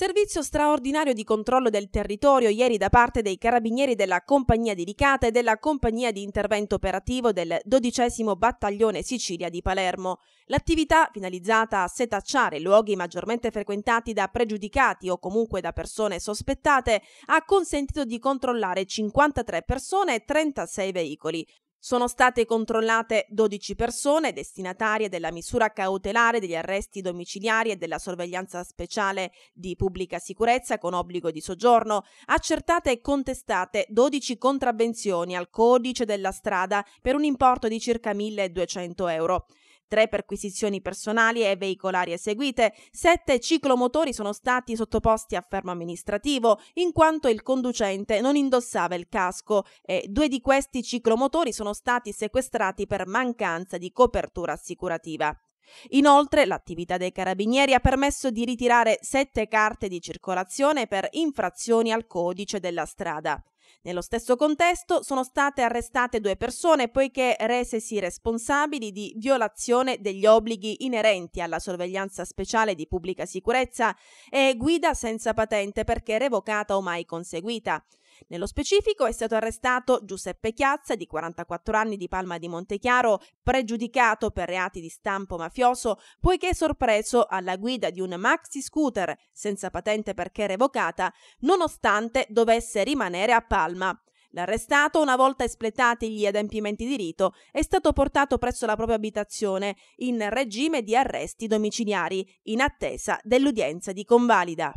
Servizio straordinario di controllo del territorio ieri da parte dei carabinieri della Compagnia di Delicata e della Compagnia di Intervento Operativo del XII Battaglione Sicilia di Palermo. L'attività, finalizzata a setacciare luoghi maggiormente frequentati da pregiudicati o comunque da persone sospettate, ha consentito di controllare 53 persone e 36 veicoli. Sono state controllate 12 persone destinatarie della misura cautelare degli arresti domiciliari e della sorveglianza speciale di pubblica sicurezza con obbligo di soggiorno, accertate e contestate 12 contravvenzioni al codice della strada per un importo di circa 1200 euro. 3 perquisizioni personali e veicolari eseguite, 7 ciclomotori sono stati sottoposti a fermo amministrativo in quanto il conducente non indossava il casco e due di questi ciclomotori sono stati sequestrati per mancanza di copertura assicurativa. Inoltre, l'attività dei carabinieri ha permesso di ritirare sette carte di circolazione per infrazioni al codice della strada. Nello stesso contesto sono state arrestate due persone poiché resesi responsabili di violazione degli obblighi inerenti alla sorveglianza speciale di pubblica sicurezza e guida senza patente perché revocata o mai conseguita. Nello specifico è stato arrestato Giuseppe Chiazza, di 44 anni di Palma di Montechiaro, pregiudicato per reati di stampo mafioso, poiché sorpreso alla guida di un maxi scooter senza patente perché revocata, nonostante dovesse rimanere a Palma. L'arrestato, una volta espletati gli adempimenti di rito, è stato portato presso la propria abitazione in regime di arresti domiciliari in attesa dell'udienza di convalida.